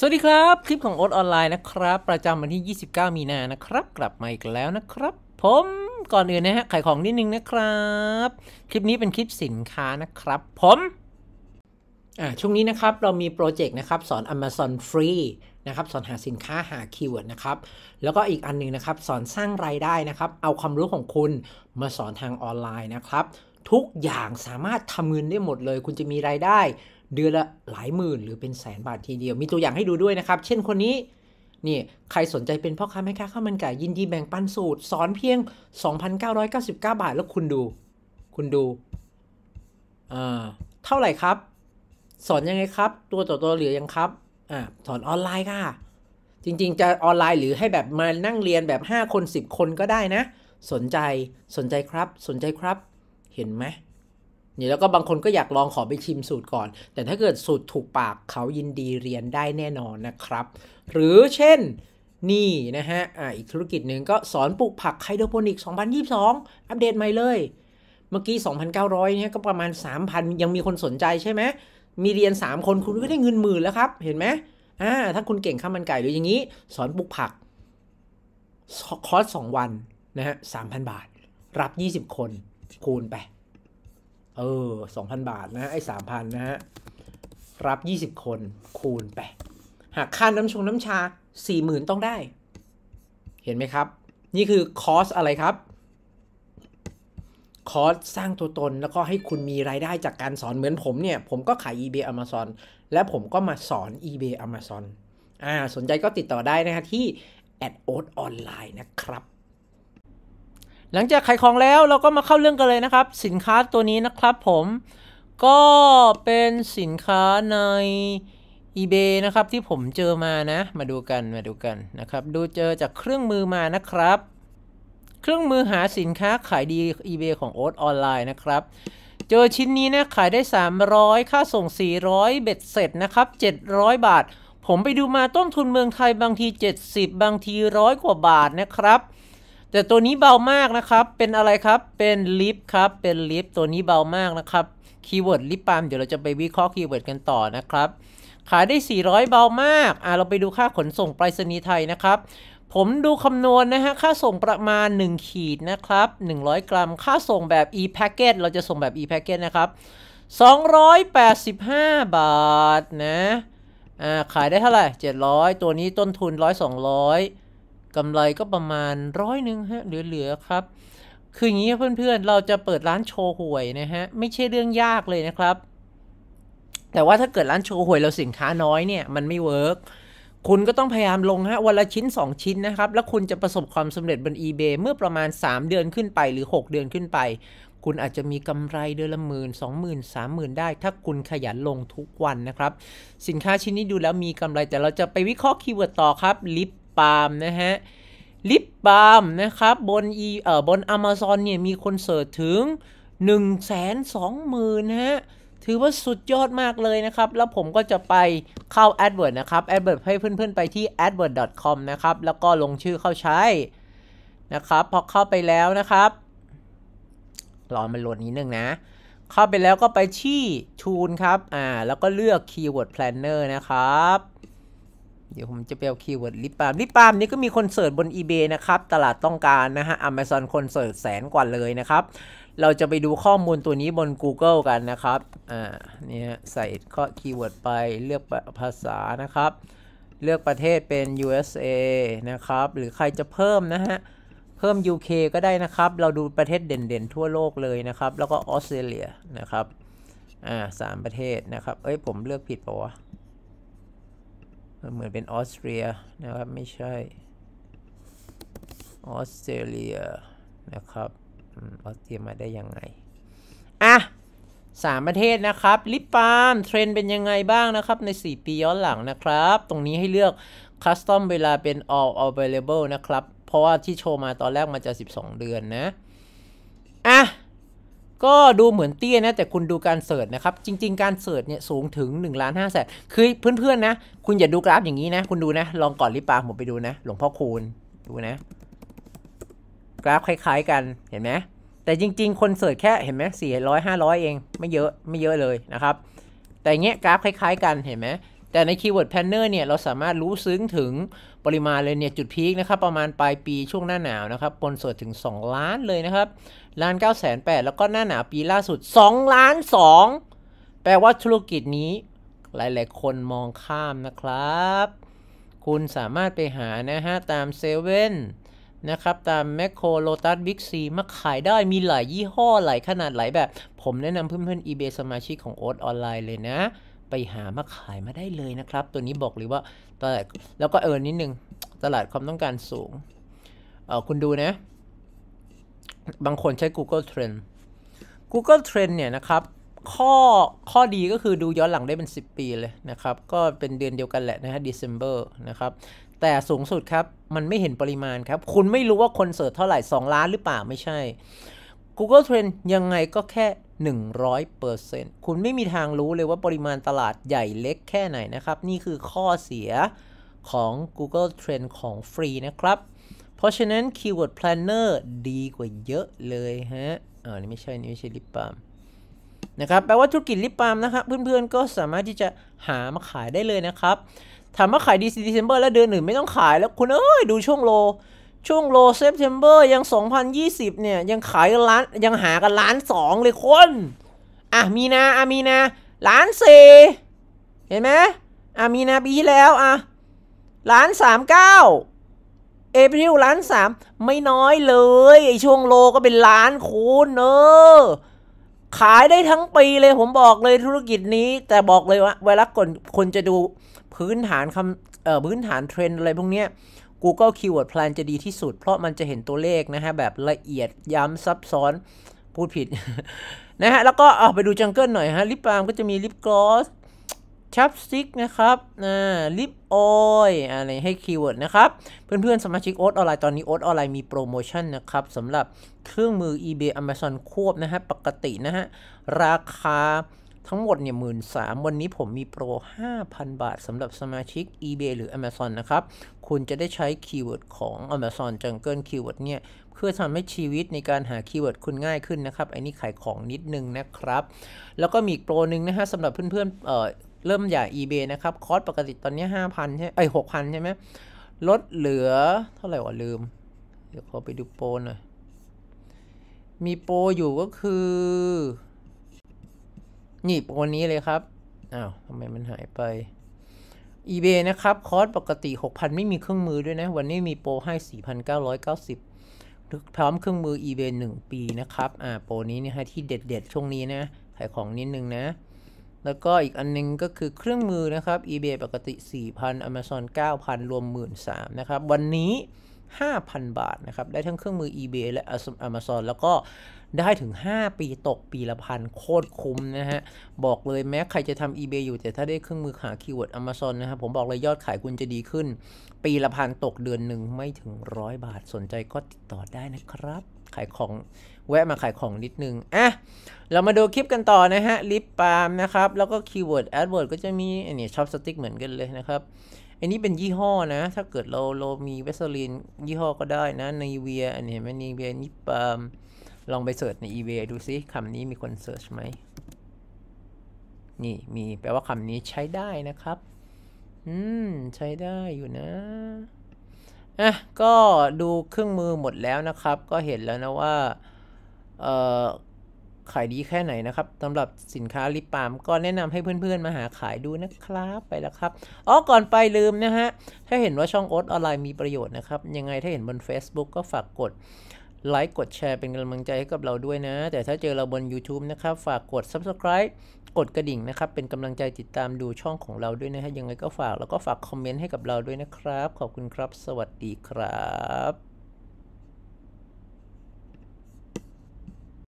สวัสดี ครับ คลิปของโอ๊ตออนไลน์นะครับ ประจำวันที่ 29 มีนานะครับ กลับมาอีกแล้วนะครับ ผมก่อนอื่นนะฮะขายของนิดนึงนะครับ คลิปนี้เป็นคลิปสินค้านะครับ ผมอ่าช่วงนี้นะครับ เรามีโปรเจกต์นะครับสอน Amazon ฟรีนะครับสอนหาสินค้าหาคีย์เวิร์ดนะครับ แล้วก็อีกอันนึงนะครับสอนสร้างรายได้นะครับ เอาความรู้ของคุณมาสอนทางออนไลน์นะครับ ทุกอย่างสามารถทำเงินได้หมดเลย คุณจะมีรายได้เดือนละหลายหมื่นหรือเป็นแสนบาททีเดียว มีตัวอย่างให้ดูด้วยนะครับ เช่นคนนี้นี่ใครสนใจเป็นพ่อค้าแม่ค้าข้าวมันไก่ยินดีแบ่งปันสูตร สอนเพียง 2,999 บาทแล้วคุณดู คุณดูอ่าเท่าไหร่ครับ สอนยังไงครับ ตัวต่อตัวเหลือยังครับอ่าสอนออนไลน์ค่ะ จริงๆจะออนไลน์หรือให้แบบมานั่งเรียนแบบ 5 คน 10 คนก็ได้นะ สนใจสนใจครับสนใจครับ เห็นไหมนี่แล้วก็บางคนก็อยากลองขอไปชิมสูตรก่อน แต่ถ้าเกิดสูตรถูกปากเขายินดีเรียนได้แน่นอนนะครับ หรือเช่นนี่นะฮะอ่าอีกธุรกิจหนึ่งก็สอนปลูกผักไฮโดรโปนิกส2022 อัปเดตใหม่เลยเมื่อกี้ 2,900เนี่ยก็ประมาณ 3,000 ยังมีคนสนใจใช่ไหมมีเรียน 3 คนคุณก็ได้เงินหมื่นแล้วครับ เห็นไหมอ่าถ้าคุณเก่งข้าวมันไก่หรืออย่างนี้ สอนปลูกผักคอร์ส2วันนะฮะ3,000 บาท รับ 20 คนคูณไปเออ 2,000 บาทนะ ไอ้สามพันนะฮะ รับ 20 คน คูณไปหากค่าน้ำชงน้ำชา 40,000 ต้องได้ เห็นไหมครับ นี่คือคอสอะไรครับ คอสสร้างตัวตนแล้วก็ให้คุณมีรายได้จากการสอนเหมือนผมเนี่ย ผมก็ขาย eBay Amazon และผมก็มาสอน eBay Amazon อ่า สนใจก็ติดต่อได้นะฮะที่ a d o ออนไลน์นะครับหลังจากขายของแล้วเราก็มาเข้าเรื่องกันเลยนะครับ สินค้าตัวนี้นะครับผมก็เป็นสินค้าใน eBay นะครับที่ผมเจอมานะ มาดูกันมาดูกันนะครับ ดูเจอจากเครื่องมือมานะครับ เครื่องมือหาสินค้าขายดี eBay ของโอ๊ตออนไลน์นะครับ เจอชิ้นนี้นะขายได้ 300 ค่าส่ง 400 เบ็ดเสร็จนะครับ700 บาท ผมไปดูมาต้นทุนเมืองไทยบางที 70 บางทีร้อยกว่าบาทนะครับแต่ตัวนี้เบามากนะครับ เป็นอะไรครับ เป็นลิฟครับ เป็นลิฟตัวนี้เบามากนะครับ คีย์เวิร์ดลิปปาม เดี๋ยวเราจะไปวิเคราะห์คีย์เวิร์ดกันต่อนะครับ ขายได้ 400 เบามาก อ่าเราไปดูค่าขนส่งไปรษณีย์ไทยนะครับ ผมดูคำนวณนะฮะ ค่าส่งประมาณ 1 ขีดนะครับ 100 กรัม ค่าส่งแบบ e-packet เราจะส่งแบบ e-packet นะครับ 285 บาทนะ อ่า ขายได้เท่าไหร่ 700 ตัวนี้ต้นทุน 100 200กำไรก็ประมาณร้อยหนึ่งฮะ เหลือ ๆ ครับ คืออย่างนี้เพื่อนๆ เราจะเปิดร้านโชว์หวยนะฮะ ไม่ใช่เรื่องยากเลยนะครับ แต่ว่าถ้าเกิดร้านโชว์หวยเราสินค้าน้อยเนี่ย มันไม่เวิร์กคุณก็ต้องพยายามลงฮะวันละชิ้น 2 ชิ้นนะครับ แล้วคุณจะประสบความสำเร็จบน eBay เมื่อประมาณ 3 เดือนขึ้นไปหรือ 6 เดือนขึ้นไป คุณอาจจะมีกำไรเดือนละหมื่นสองหมื่นสามหมื่นได้ ถ้าคุณขยันลงทุกวันนะครับสินค้าชิ้นนี้ดูแล้วมีกำไรแต่เราจะไปวิเคราะห์คีย์เวิร์ดต่อครับลิปปาล์มนะฮะลิปบาล์มนะครับ บนอีเอ่อบนอเมซอนเนี่ยมีคนเสิร์ชถึง 1 2 0 0 0 0 นะฮะ ถือว่าสุดยอดมากเลยนะครับ แล้วผมก็จะไปเข้า AdWord นะครับ AdWord ให้เพื่อนๆไปที่ adword.com นะครับ แล้วก็ลงชื่อเข้าใช้นะครับพอเข้าไปแล้วนะครับรอมันโหลดนิดนึงนะ เข้าไปแล้วก็ไปที่ทูนครับอ่าแล้วก็เลือก Keyword Planner นะครับเดี๋ยวผมจะไปเอาคีย์เวิร์ดลิปปามลิปปามนี่ก็มีคนเสิร์ชบน eBay นะครับตลาดต้องการนะฮะ Amazon คนเสิร์ชแสนกว่าเลยนะครับเราจะไปดูข้อมูลตัวนี้บน Google กันนะครับอ่าเนี่ยใส่ข้อคีย์เวิร์ดไปเลือกภาษานะครับเลือกประเทศเป็น USA นะครับหรือใครจะเพิ่มนะฮะเพิ่ม UK ก็ได้นะครับเราดูประเทศเด่นๆทั่วโลกเลยนะครับ แล้วก็ออสเตรเลียนะครับอ่าสามประเทศนะครับเอ้ยผมเลือกผิดปะวะมันเหมือนเป็นออสเตรียนะครับ ไม่ใช่ออสเตรเลียนะครับออสเตรียมาได้ยังไง อ่ะสามประเทศนะครับ ลิปปามเทรนเป็นยังไงบ้างนะครับ ใน 4 ปีย้อนหลังนะครับ ตรงนี้ให้เลือกคัสตอมเวลาเป็น all available นะครับ เพราะว่าที่โชว์มาตอนแรกมันจะ 12 เดือนนะ อ่ะก็ดูเหมือนเตี้ยนะแต่คุณดูการเสิร์ชนะครับจริง ๆการเสิร์ชเนี่ยสูงถึง1นล้านห้าแสนคือเพื่อนๆนะคุณอย่าดูกราฟอย่างนี้นะคุณดูนะลองก่อนลิปาผมไปดูนะหลวงพ่อคูณดูนะ กราฟคล้าย ๆกันเห็นไหมแต่จริง ๆคนเสิร์ชแค่เห็นไหมสี่ร้อยห้าร้อยเองไม่เยอะไม่เยอะเลยนะครับ แต่เงี้ยกราฟคล้าย ๆกันเห็นไหมแต่ในคีย์เวิร์ดแพนเนอร์เนี่ย เราสามารถรู้ซึ้งถึงปริมาณเลยเนี่ยจุดพีคนะครับ ประมาณปลายปีช่วงหน้าหนาวนะครับปนสดถึง 2 ล้านเลยนะครับล้าน9 8 0 0 0แล้วก็หน้าหนาวปีล่าสุด 2 ล้าน2แปลว่าธุรกิจนี้ หลายๆ คนมองข้ามนะครับ คุณสามารถไปหานะฮะตามเซเว่นนะครับ ตามแมคโครโลตัสบิ๊กซีมาขายได้มีหลายยี่ห้อหลายขนาดหลายแบบ ผมแนะนำเพื่อนๆ eBay สมาชิกของโอ๊ตออนไลน์เลยนะไปหามาขายมาได้เลยนะครับ ตัวนี้บอกเลยว่าตลาดแล้วก็เออนิดนึง ตลาดความต้องการสูง เออคุณดูนะบางคนใช้ Google Trend Google Trend เนี่ยนะครับ ข้อ ข้อดีก็คือดูย้อนหลังได้เป็น 10 ปีเลยนะครับ ก็เป็นเดือนเดียวกันแหละนะฮะ December นะครับ แต่สูงสุดครับ มันไม่เห็นปริมาณครับ คุณไม่รู้ว่าคนเสิร์ชเท่าไหร่ 2 ล้านหรือเปล่าไม่ใช่ Google Trend ยังไงก็แค่100%คุณไม่มีทางรู้เลยว่าปริมาณตลาดใหญ่เล็กแค่ไหนนะครับ นี่คือข้อเสียของ Google Trend ของฟรีนะครับ เพราะฉะนั้น Keyword Planner ดีกว่าเยอะเลยฮะอ๋อนี่ไม่ใช่ นี่ไม่ใช่ลิปปามนะครับ แปลว่าธุรกิจลิปปามนะครับเพื่อนๆก็สามารถที่จะหามาขายได้เลยนะครับ ถามว่าขายดีซีเดซเบอร์แล้วเดือนหนึ่งไม่ต้องขายแล้วคุณเอ้ยดูช่วงโลช่วงโลเซปเทมเบอร์ยัง 2020เนี่ยยังขายล้านยังหากันล้านสองเลยคน อ่ะมีนาอ่ะมีนาล้านสี่เห็นไหมอ่ะมีนาปีที่แล้วอ่ะล้านสามเก้าเอพิลล้านสามไม่น้อยเลยไอช่วงโลก็เป็นล้านคูณเนอขายได้ทั้งปีเลยผมบอกเลยธุรกิจนี้แต่บอกเลยว่าเวลาคนคนจะดูพื้นฐานคำเอ่อพื้นฐานเทรนอะไรพวกเนี้ย Google Keyword Plan จะดีที่สุดเพราะมันจะเห็นตัวเลขนะฮะ แบบละเอียดย้ำซับซ้อนพูดผิด นะฮะ แล้วก็เอาไปดูจังเกิลหน่อยฮะ ลิปบาล์มก็จะมีลิปกลอส ชับซิกนะครับอ่าลิปออยอะไรให้คีย์เวิร์ดนะครับ เพื่อนๆสมาชิกโอ๊ตออนไลน์ตอนนี้โอ๊ตออนไลน์มีโปรโมชั่นนะครับสำหรับเครื่องมือ eBay Amazon ควบนะฮะ ปกตินะฮะราคาทั้งหมดเนี่ยหมื่นสามวันนี้ผมมีโปร 5,000 บาทสำหรับสมาชิก eBay หรือ Amazon นะครับ คุณจะได้ใช้คีย์เวิร์ดของ Amazon Jungle Keyword เนี่ย เพื่อทำให้ชีวิตในการหาคีย์เวิร์ดคุณง่ายขึ้นนะครับไอ้นี่ขายของนิดนึงนะครับ แล้วก็มีโปรหนึ่งนะฮะสำหรับเพื่อนๆเเริ่มอย่า eBay นะครับ คอร์สปกติตอนนี้5,000ใช่ไอ้หกพันใช่ไหมลดเหลือเท่าไหร่วะลืม เดี๋ยวขอไปดูโปรหน่อยมีโปรอยู่ก็คือหนีบวันนี้เลยครับ อ้าวทำไมมันหายไป eBay นะครับ คอร์สปกติ 6,000 ไม่มีเครื่องมือด้วยนะ วันนี้มีโปรให้ 4,990พร้อมเครื่องมือ eBay 1 ปีนะครับ อ่า โปรนี้เนี่ยที่เด็ดๆ ช่วงนี้นะขายของนิดนึงนะ แล้วก็อีกอันนึงก็คือเครื่องมือนะครับ eBay ปกติ4,000 Amazon 9,000 รวม13,000นะครับ วันนี้ 5,000 บาทนะครับ ได้ทั้งเครื่องมือ eBay และ Amazon แล้วก็ได้ถึง 5 ปีตกปี ละพันโคตรคุ้มนะฮะ บอกเลยแม้ ใครจะทำ eBay อยู่ แต่ถ้าได้เครื่องมือหาคีย์เวิร์ด Amazon นะครับผมบอกเลย ยอดขายคุณจะดีขึ้น ปี ละพันตกเดือนหนึ่งไม่ถึงร้อยบาทสนใจก็ติดต่อได้นะครับ ขายของแวะมาขายของนิดนึงอ่ะ เรามาดูคลิปกันต่อนะฮะ ลิปปามนะครับ แล้วก็คีย์เวิร์ดแอดเวิร์ดก็จะมีอันนี้ช็อปสติ๊กเหมือนกันเลยนะครับ อันนี้เป็นยี่ห้อนะถ้าเกิดเราเรามีเวสซลินยี่ห้อก็ได้นะในเวียอันนี้เห็นไหมนเวียนิปปาม Nivea, ลองไปเสิร์ชใน eBay ดูซิ คำนี้มีคนเสิร์ชไหมนี่ มีแปลว่าคำนี้ใช้ได้นะครับอืมใช้ได้อยู่นะอ่ะก็ดูเครื่องมือหมดแล้วนะครับ ก็เห็นแล้วนะว่าเอ่อขายดีแค่ไหนนะครับสำหรับสินค้าลิปปาม ก็แนะนำให้เพื่อนๆ มาหาขายดูนะครับไปแล้วครับอ๋อก่อนไปลืมนะฮะ ถ้าเห็นว่าช่องโอ๊ตออนไลน์มีประโยชน์นะครับ ยังไงถ้าเห็นบน Facebook ก็ฝากกดไลค์กดแชร์เป็นกำลังใจให้กับเราด้วยนะ แต่ถ้าเจอเราบน YouTube นะครับ ฝากกด Subscribe กดกระดิ่งนะครับ เป็นกำลังใจติดตามดูช่องของเราด้วยนะฮะยังไงก็ฝาก แล้วก็ฝากคอมเมนต์ให้กับเราด้วยนะครับ ขอบคุณครับ สวัสดีครับ